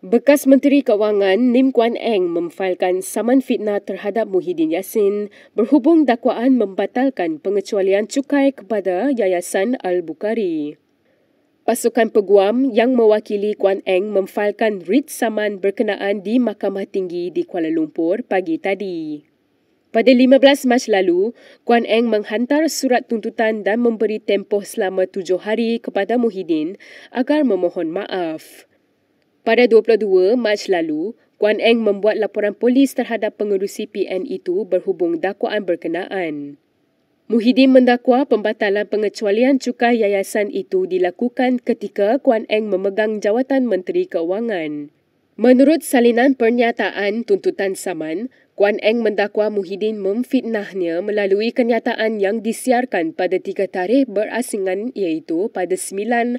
Bekas Menteri Kewangan Lim Kuan Eng memfailkan saman fitnah terhadap Muhyiddin Yassin berhubung dakwaan membatalkan pengecualian cukai kepada Yayasan Al-Bukhari. Pasukan peguam yang mewakili Kuan Eng memfailkan writ saman berkenaan di Mahkamah Tinggi di Kuala Lumpur pagi tadi. Pada 15 Mac lalu, Kuan Eng menghantar surat tuntutan dan memberi tempoh selama tujuh hari kepada Muhyiddin agar memohon maaf. Pada 22 Mac lalu, Kuan Eng membuat laporan polis terhadap pengurusi PN itu berhubung dakwaan berkenaan. Muhyiddin mendakwa pembatalan pengecualian cukai yayasan itu dilakukan ketika Kuan Eng memegang jawatan Menteri Keuangan. Menurut salinan pernyataan tuntutan saman, Kuan Eng mendakwa Muhyiddin memfitnahnya melalui kenyataan yang disiarkan pada tiga tarikh berasingan iaitu pada 9, 11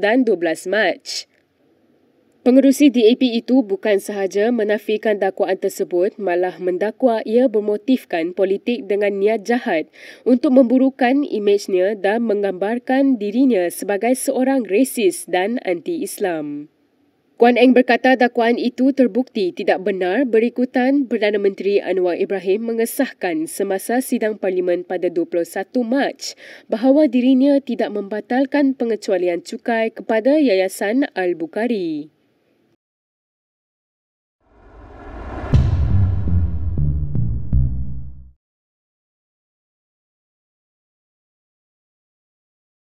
dan 12 Mac. Pengerusi DAP itu bukan sahaja menafikan dakwaan tersebut malah mendakwa ia bermotifkan politik dengan niat jahat untuk memburukkan imejnya dan menggambarkan dirinya sebagai seorang rasis dan anti-Islam. Kuan Eng berkata dakwaan itu terbukti tidak benar berikutan Perdana Menteri Anwar Ibrahim mengesahkan semasa sidang parlimen pada 21 Mac bahawa dirinya tidak membatalkan pengecualian cukai kepada Yayasan Al-Bukhari.